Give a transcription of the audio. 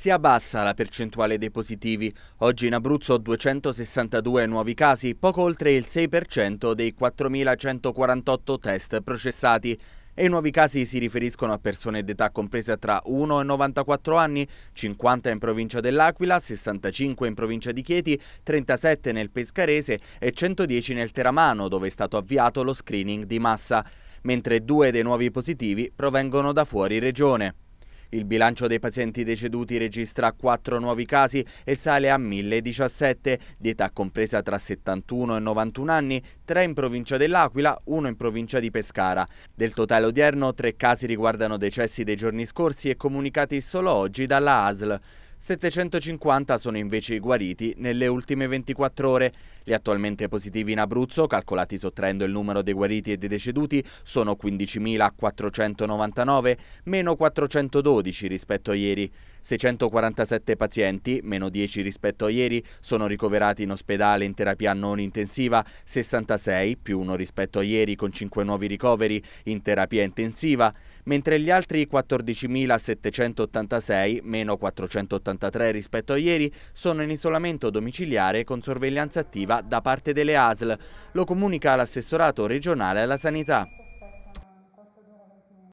Si abbassa la percentuale dei positivi. Oggi in Abruzzo 262 nuovi casi, poco oltre il 6% dei 4.148 test processati e i nuovi casi si riferiscono a persone d'età compresa tra 1 e 94 anni, 50 in provincia dell'Aquila, 65 in provincia di Chieti, 37 nel Pescarese e 110 nel Teramano, dove è stato avviato lo screening di massa, mentre due dei nuovi positivi provengono da fuori regione. Il bilancio dei pazienti deceduti registra 4 nuovi casi e sale a 1017, di età compresa tra 71 e 91 anni, 3 in provincia dell'Aquila, 1 in provincia di Pescara. Del totale odierno, 3 casi riguardano decessi dei giorni scorsi e comunicati solo oggi dalla ASL. 750 sono invece i guariti nelle ultime 24 ore. Gli attualmente positivi in Abruzzo, calcolati sottraendo il numero dei guariti e dei deceduti, sono 15.499, meno 412 rispetto a ieri. 647 pazienti, meno 10 rispetto a ieri, sono ricoverati in ospedale in terapia non intensiva, 66 più 1 rispetto a ieri con 5 nuovi ricoveri in terapia intensiva mentre gli altri 14.786, meno 483 rispetto a ieri, sono in isolamento domiciliare con sorveglianza attiva da parte delle ASL. Lo comunica l'assessorato regionale alla sanità.